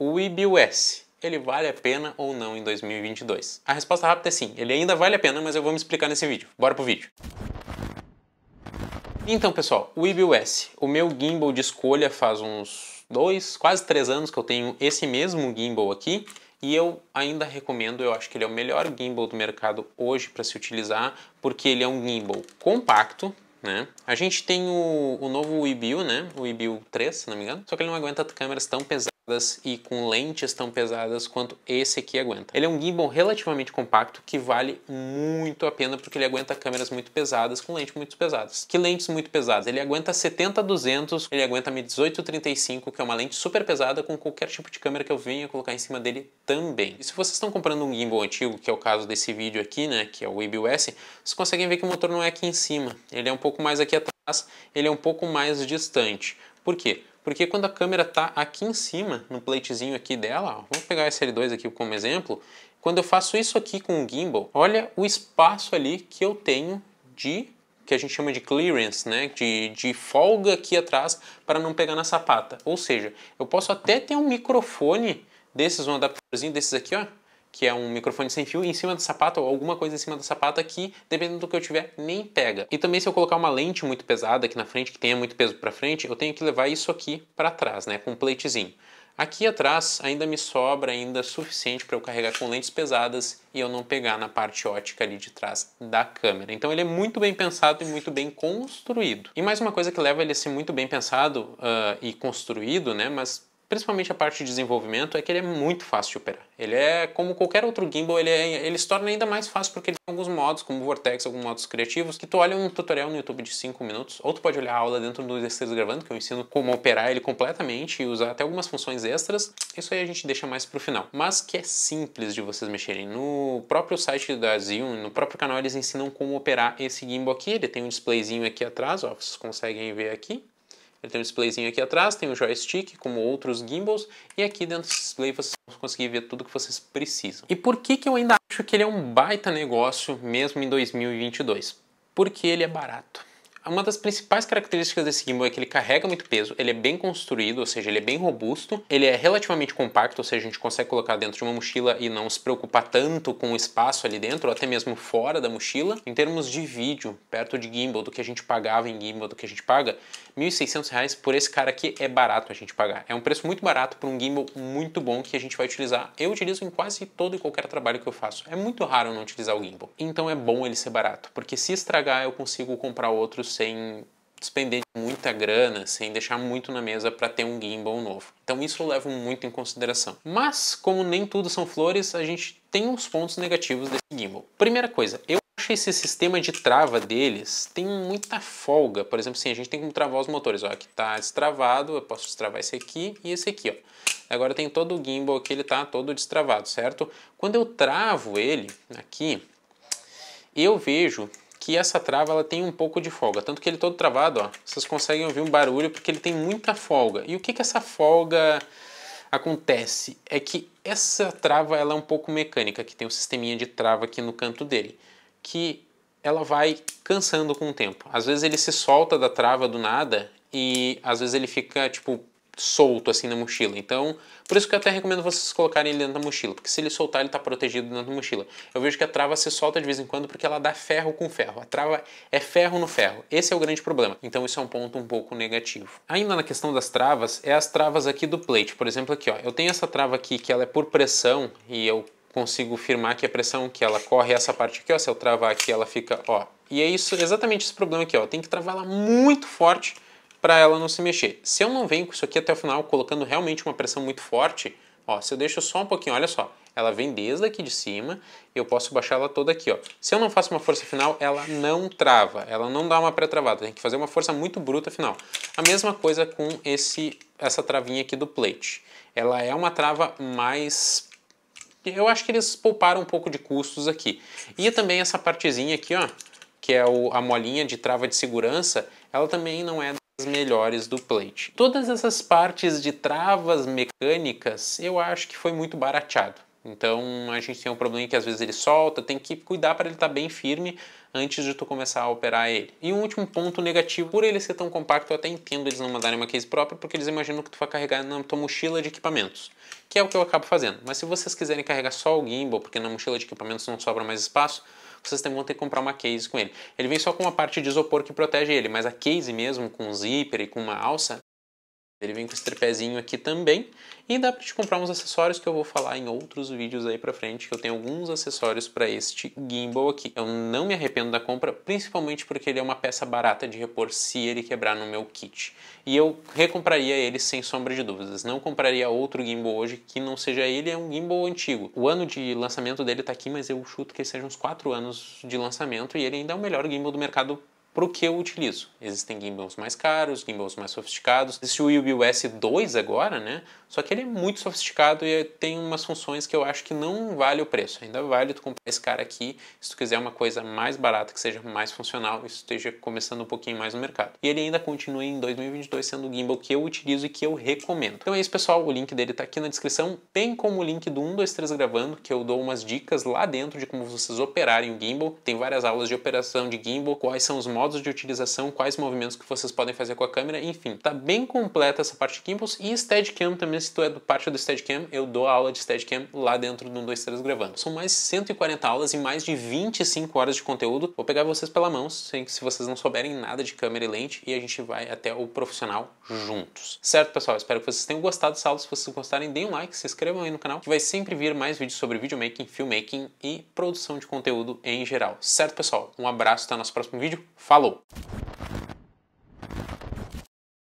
o IBUS, ele vale a pena ou não em 2022? A resposta rápida é sim, ele ainda vale a pena, mas eu vou me explicar nesse vídeo. Bora pro vídeo. Então, pessoal, o IBUS, o meu gimbal de escolha faz uns dois, quase três anos que eu tenho esse mesmo gimbal aqui e eu ainda recomendo, eu acho que ele é o melhor gimbal do mercado hoje para se utilizar, porque ele é um gimbal compacto, né? A gente tem o, o novo IBU, né? O IBU 3, se não me engano, só que ele não aguenta câmeras tão pesadas e com lentes tão pesadas quanto esse aqui aguenta. Ele é um gimbal relativamente compacto que vale muito a pena porque ele aguenta câmeras muito pesadas com lentes muito pesadas. Que lentes muito pesadas? Ele aguenta 70-200, ele aguenta 18-35, que é uma lente super pesada com qualquer tipo de câmera que eu venha colocar em cima dele também. E se vocês estão comprando um gimbal antigo, que é o caso desse vídeo aqui, né, que é o S, vocês conseguem ver que o motor não é aqui em cima, ele é um pouco mais aqui atrás, ele é um pouco mais distante. Por quê? Porque quando a câmera está aqui em cima, no platezinho aqui dela, ó, vamos pegar a SL2 aqui como exemplo, quando eu faço isso aqui com o gimbal, olha o espaço ali que eu tenho de que a gente chama de clearance, né? de, de folga aqui atrás para não pegar na sapata. Ou seja, eu posso até ter um microfone desses, um adaptadorzinho desses aqui, ó, que é um microfone sem fio, em cima da sapata ou alguma coisa em cima da sapata que, dependendo do que eu tiver, nem pega. E também se eu colocar uma lente muito pesada aqui na frente, que tenha muito peso para frente, eu tenho que levar isso aqui para trás, né, com um platezinho. Aqui atrás ainda me sobra ainda suficiente para eu carregar com lentes pesadas e eu não pegar na parte ótica ali de trás da câmera. Então ele é muito bem pensado e muito bem construído. E mais uma coisa que leva ele a ser muito bem pensado uh, e construído, né, mas principalmente a parte de desenvolvimento, é que ele é muito fácil de operar. Ele é, como qualquer outro gimbal, ele, é, ele se torna ainda mais fácil porque ele tem alguns modos, como Vortex, alguns modos criativos, que tu olha um tutorial no YouTube de 5 minutos, ou tu pode olhar a aula dentro do Destreza Gravando, que eu ensino como operar ele completamente e usar até algumas funções extras. Isso aí a gente deixa mais pro final. Mas que é simples de vocês mexerem. No próprio site da Zion, no próprio canal, eles ensinam como operar esse gimbal aqui. Ele tem um displayzinho aqui atrás, ó, vocês conseguem ver aqui. Ele tem um displayzinho aqui atrás, tem um joystick, como outros gimbals, e aqui dentro desse display vocês vão conseguir ver tudo que vocês precisam. E por que, que eu ainda acho que ele é um baita negócio mesmo em 2022? Porque ele é barato. Uma das principais características desse gimbal é que ele carrega muito peso, ele é bem construído, ou seja, ele é bem robusto, ele é relativamente compacto, ou seja, a gente consegue colocar dentro de uma mochila e não se preocupar tanto com o espaço ali dentro, ou até mesmo fora da mochila. Em termos de vídeo, perto de gimbal, do que a gente pagava em gimbal, do que a gente paga, R$ 1.600 por esse cara aqui é barato a gente pagar. É um preço muito barato para um gimbal muito bom que a gente vai utilizar. Eu utilizo em quase todo e qualquer trabalho que eu faço. É muito raro não utilizar o gimbal. Então é bom ele ser barato, porque se estragar eu consigo comprar outros sem despender muita grana, sem deixar muito na mesa para ter um gimbal novo. Então isso eu levo muito em consideração. Mas como nem tudo são flores, a gente tem uns pontos negativos desse gimbal. Primeira coisa, eu acho esse sistema de trava deles tem muita folga. Por exemplo, assim, a gente tem como travar os motores. Ó, aqui tá destravado, eu posso destravar esse aqui e esse aqui, ó. Agora tem todo o gimbal aqui, ele tá todo destravado, certo? Quando eu travo ele aqui, eu vejo que essa trava ela tem um pouco de folga, tanto que ele todo travado, ó, vocês conseguem ouvir um barulho porque ele tem muita folga. E o que que essa folga acontece? É que essa trava ela é um pouco mecânica, que tem um sisteminha de trava aqui no canto dele, que ela vai cansando com o tempo. Às vezes ele se solta da trava do nada e às vezes ele fica tipo solto assim na mochila. Então, por isso que eu até recomendo vocês colocarem ele dentro da mochila, porque se ele soltar, ele está protegido dentro da mochila. Eu vejo que a trava se solta de vez em quando porque ela dá ferro com ferro. A trava é ferro no ferro. Esse é o grande problema. Então, isso é um ponto um pouco negativo. Ainda na questão das travas, é as travas aqui do plate. Por exemplo, aqui, ó, eu tenho essa trava aqui que ela é por pressão e eu consigo firmar que a pressão que ela corre é essa parte aqui, ó, se eu travar aqui, ela fica, ó. E é isso, exatamente esse problema aqui, ó. Tem que travar ela muito forte para ela não se mexer. Se eu não venho com isso aqui até o final, colocando realmente uma pressão muito forte, ó, se eu deixo só um pouquinho, olha só, ela vem desde aqui de cima, eu posso baixar ela toda aqui, ó. Se eu não faço uma força final, ela não trava, ela não dá uma pré-travada, tem que fazer uma força muito bruta final. A mesma coisa com esse, essa travinha aqui do plate. Ela é uma trava mais... Eu acho que eles pouparam um pouco de custos aqui. E também essa partezinha aqui, ó, que é o, a molinha de trava de segurança, ela também não é melhores do plate. Todas essas partes de travas mecânicas eu acho que foi muito barateado. Então a gente tem um problema que às vezes ele solta, tem que cuidar para ele estar tá bem firme antes de tu começar a operar ele. E um último ponto negativo, por ele ser tão compacto, eu até entendo eles não mandarem uma case própria, porque eles imaginam que tu vai carregar na tua mochila de equipamentos, que é o que eu acabo fazendo. Mas se vocês quiserem carregar só o gimbal, porque na mochila de equipamentos não sobra mais espaço, vocês vão ter que comprar uma case com ele. Ele vem só com uma parte de isopor que protege ele, mas a case mesmo, com zíper e com uma alça, ele vem com esse tripézinho aqui também. E dá para te comprar uns acessórios que eu vou falar em outros vídeos aí para frente, que eu tenho alguns acessórios para este gimbal aqui. Eu não me arrependo da compra, principalmente porque ele é uma peça barata de repor se ele quebrar no meu kit. E eu recompraria ele sem sombra de dúvidas. Não compraria outro gimbal hoje que não seja ele, é um gimbal antigo. O ano de lançamento dele está aqui, mas eu chuto que seja uns 4 anos de lançamento e ele ainda é o melhor gimbal do mercado para o que eu utilizo. Existem gimbals mais caros, gimbals mais sofisticados. Existe o UBS 2 agora, né? Só que ele é muito sofisticado e tem umas funções que eu acho que não vale o preço. Ainda vale tu comprar esse cara aqui se tu quiser uma coisa mais barata, que seja mais funcional e esteja começando um pouquinho mais no mercado. E ele ainda continua em 2022 sendo o gimbal que eu utilizo e que eu recomendo. Então é isso, pessoal. O link dele está aqui na descrição, bem como o link do 123 Gravando, que eu dou umas dicas lá dentro de como vocês operarem o gimbal. Tem várias aulas de operação de gimbal, quais são os modos modos de utilização, quais movimentos que vocês podem fazer com a câmera, enfim. Tá bem completa essa parte de gimbals e Steadicam também, se tu é do parte do Steadicam, eu dou a aula de Steadicam lá dentro do 1, 2, 3 gravando. São mais 140 aulas e mais de 25 horas de conteúdo. Vou pegar vocês pela mão, sem que se vocês não souberem nada de câmera e lente e a gente vai até o profissional juntos. Certo, pessoal? Espero que vocês tenham gostado dessa aula. Se vocês gostarem, deem um like, se inscrevam aí no canal, que vai sempre vir mais vídeos sobre videomaking, filmmaking e produção de conteúdo em geral. Certo, pessoal? Um abraço, até o nosso próximo vídeo. Falou!